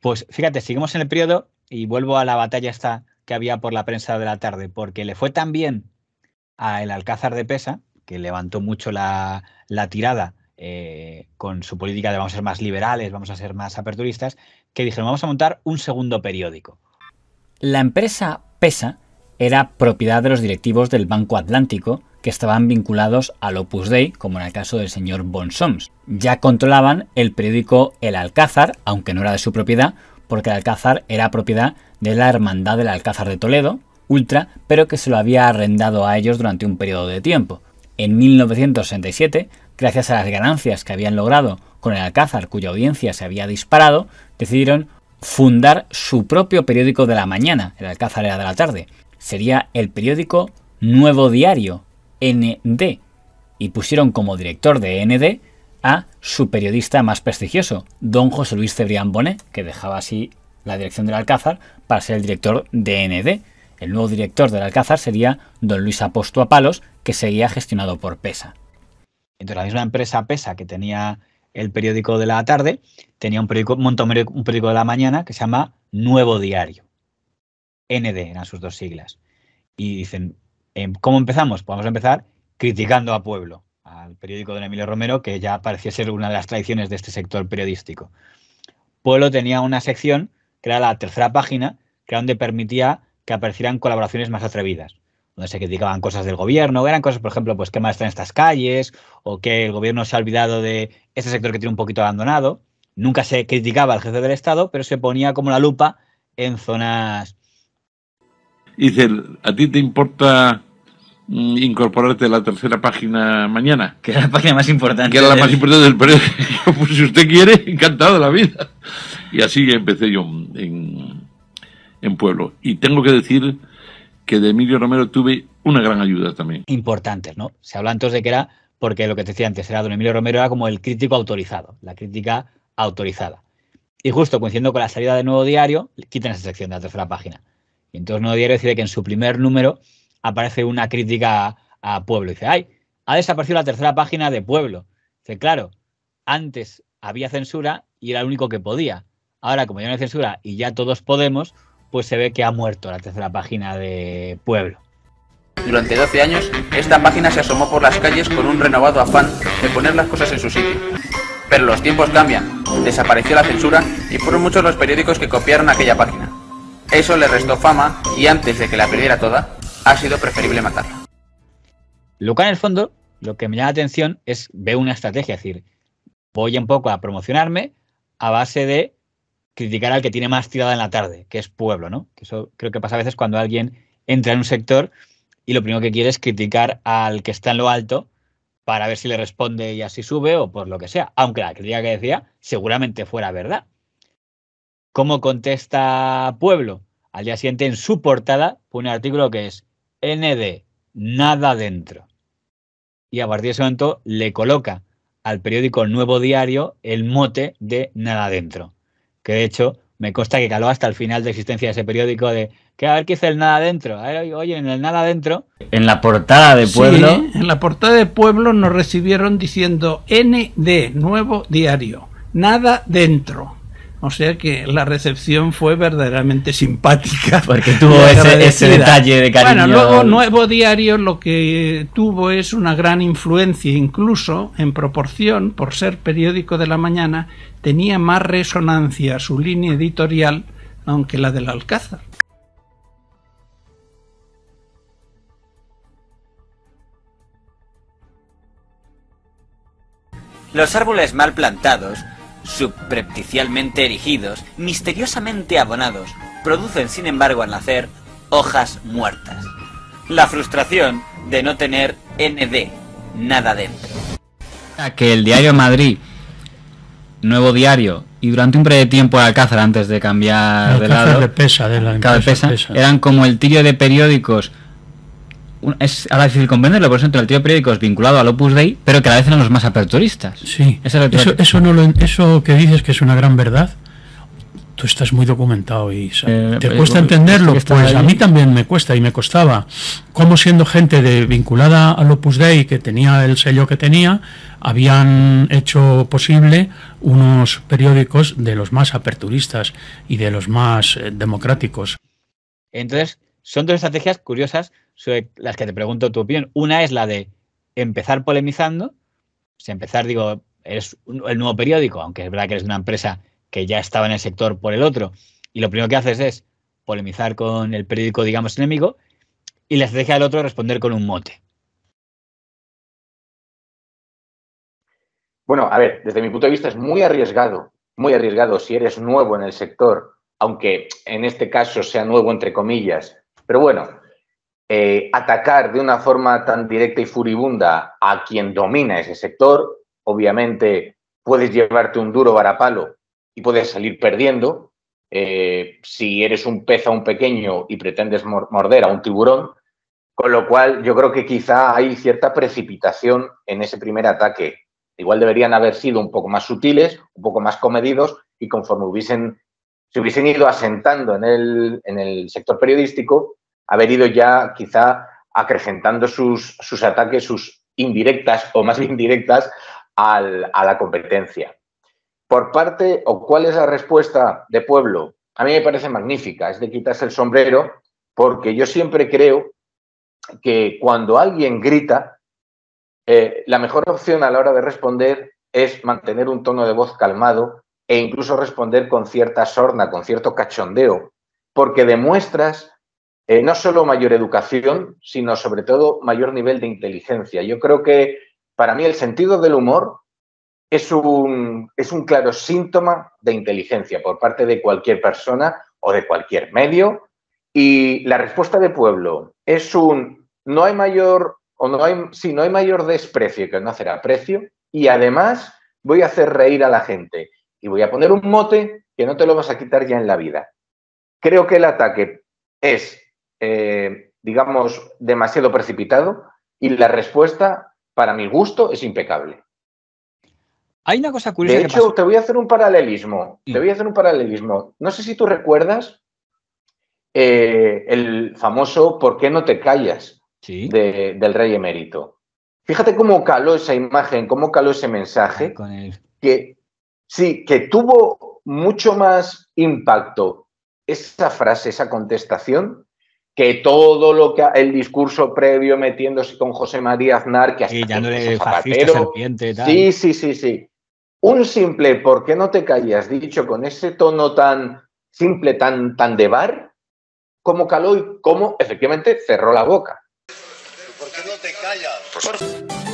Pues fíjate, seguimos en el periodo y vuelvo a la batalla esta que había por la prensa de la tarde, porque le fue tan bien al Alcázar de Pesa, que levantó mucho la, tirada eh, con su política de vamos a ser más liberales, vamos a ser más aperturistas, que dijeron vamos a montar un segundo periódico. La empresa Pesa era propiedad de los directivos del Banco Atlántico, que estaban vinculados al Opus Dei, como en el caso del señor Bonsoms. Ya controlaban el periódico El Alcázar, aunque no era de su propiedad, porque el Alcázar era propiedad de la Hermandad del Alcázar de Toledo, Ultra, pero que se lo había arrendado a ellos durante un periodo de tiempo. En 1967, gracias a las ganancias que habían logrado con el Alcázar, cuya audiencia se había disparado, decidieron fundar su propio periódico de la mañana, el Alcázar era de la tarde. Sería el periódico Nuevo Diario, ND y pusieron como director de ND a su periodista más prestigioso, don José Luis Cebrián Bonet, que dejaba así la dirección del Alcázar para ser el director de ND. El nuevo director del Alcázar sería don Luis Aposto Palos, que seguía gestionado por PESA. Entonces, la misma empresa PESA que tenía el periódico de la tarde, tenía un periódico, un periódico de la mañana que se llama Nuevo Diario. ND eran sus dos siglas. Y dicen, Em, ¿Cómo empezamos? Podemos pues empezar criticando a Pueblo, al periódico de Emilio Romero, que ya parecía ser una de las tradiciones de este sector periodístico. Pueblo tenía una sección, que era la tercera página, que era donde permitía que aparecieran colaboraciones más atrevidas, donde se criticaban cosas del gobierno, eran cosas, por ejemplo, pues qué mal están estas calles, o que el gobierno se ha olvidado de este sector que tiene un poquito abandonado. Nunca se criticaba al jefe del Estado, pero se ponía como la lupa en zonas. Dice, ¿a ti te importa Mm, incorporarte a la tercera página mañana. Que era la página más importante. Que era la más importante del periódico. Pues, si usted quiere, encantado de la vida. Y así empecé yo en, Pueblo. Y tengo que decir que de Emilio Romero tuve una gran ayuda también. Importantes, ¿no? Se habla entonces de que era, porque lo que te decía antes, era don Emilio Romero era como el crítico autorizado, la crítica autorizada. Y justo coincidiendo con la salida de Nuevo Diario, quitan esa sección de la tercera página. Y entonces Nuevo Diario decide que en su primer número aparece una crítica a, Pueblo. Y dice, ay, ha desaparecido la tercera página de Pueblo. Dice, claro, antes había censura y era el único que podía. Ahora, como ya no hay censura y ya todos podemos, pues se ve que ha muerto la tercera página de Pueblo. Durante 12 años, esta página se asomó por las calles con un renovado afán de poner las cosas en su sitio. Pero los tiempos cambian, desapareció la censura y fueron muchos los periódicos que copiaron aquella página. Eso le restó fama y antes de que la perdiera toda, ha sido preferible matarla. Luca, en el fondo, lo que me llama la atención es ve una estrategia, es decir, voy un poco a promocionarme a base de criticar al que tiene más tirada en la tarde, que es pueblo, ¿no? Que eso creo que pasa a veces cuando alguien entra en un sector y lo primero que quiere es criticar al que está en lo alto para ver si le responde y así sube o por lo que sea, aunque la crítica que decía seguramente fuera verdad. ¿Cómo contesta Pueblo? Al día siguiente en su portada pone un artículo que es ND, nada dentro. Y a partir de ese momento le coloca al periódico Nuevo Diario el mote de nada dentro. Que de hecho me consta que caló hasta el final de existencia de ese periódico de que a ver qué dice el nada dentro, oye, en el nada dentro En la portada de Pueblo. en la portada de Pueblo nos recibieron diciendo ND, nuevo diario. Nada dentro. O sea que la recepción fue verdaderamente simpática. Porque tuvo ese, detalle de cariño. Bueno, luego Nuevo Diario lo que tuvo es una gran influencia, incluso en proporción, por ser periódico de la mañana, tenía más resonancia su línea editorial, aunque la del Alcázar. Los árboles mal plantados suprepticialmente erigidos, misteriosamente abonados, producen sin embargo al nacer hojas muertas. La frustración de no tener ND, nada dentro. Que el diario Madrid, nuevo diario, y durante un breve tiempo Alcázar antes de cambiar de lado, pesa, eran como el tiro de periódicos es ahora difícil comprenderlo, por ejemplo, el tío de periódicos vinculado al Opus Dei, pero que a la vez eran los más aperturistas. Sí, eso, eso que dices que es una gran verdad, tú estás muy documentado y eh, te eh, cuesta eh, entenderlo. Pues, a mí también me cuesta y me costaba. Como siendo gente vinculada al Opus Dei, que tenía el sello que tenía, habían hecho posible unos periódicos de los más aperturistas y de los más democráticos. Entonces, son dos estrategias curiosas sobre las que te pregunto tu opinión. Una es la de empezar polemizando, si pues empezar, digo, es el nuevo periódico, aunque es verdad que eres una empresa que ya estaba en el sector por el otro, y lo primero que haces es polemizar con el periódico, digamos, enemigo, y la estrategia del otro es responder con un mote. Bueno, a ver, desde mi punto de vista es muy arriesgado, muy arriesgado si eres nuevo en el sector, aunque en este caso sea nuevo entre comillas. Pero bueno, eh, atacar de una forma tan directa y furibunda a quien domina ese sector, obviamente puedes llevarte un duro varapalo y puedes salir perdiendo. Eh, si eres un pez a un pequeño y pretendes morder a un tiburón, con lo cual yo creo que quizá hay cierta precipitación en ese primer ataque. Igual deberían haber sido un poco más sutiles, un poco más comedidos y conforme hubiesen, se hubiesen ido asentando en el, en el sector periodístico, haber ido ya quizá acrecentando sus, ataques, sus indirectas o más bien directas a la competencia. Por parte, o cuál es la respuesta de Pueblo, a mí me parece magnífica, es de quitarse el sombrero, porque yo siempre creo que cuando alguien grita, eh, la mejor opción a la hora de responder es mantener un tono de voz calmado e incluso responder con cierta sorna, con cierto cachondeo, porque demuestras eh, no solo mayor educación, sino sobre todo mayor nivel de inteligencia. Yo creo que para mí el sentido del humor es un, es un claro síntoma de inteligencia por parte de cualquier persona o de cualquier medio. Y la respuesta de pueblo es un no hay mayor o no hay, no hay mayor desprecio que no hacer aprecio y además voy a hacer reír a la gente y voy a poner un mote que no te lo vas a quitar ya en la vida. Creo que el ataque es eh, digamos, demasiado precipitado y la respuesta, para mi gusto, es impecable. Hay una cosa curiosa. De hecho, te voy a hacer un paralelismo. Mm. Te voy a hacer un paralelismo. No sé si tú recuerdas eh, el famoso ¿Por qué no te callas? del rey emérito. Fíjate cómo caló esa imagen, cómo caló ese mensaje. Que sí, que tuvo mucho más impacto esa frase, esa contestación, que todo lo que el discurso previo metiéndose con José María Aznar, que sí, ya no es fascista, tal. Sí, sí, sí, sí. Un simple ¿por qué no te callas? dicho con ese tono tan simple, tan, tan de bar, como caló y como efectivamente cerró la boca. ¿Por qué no te callas?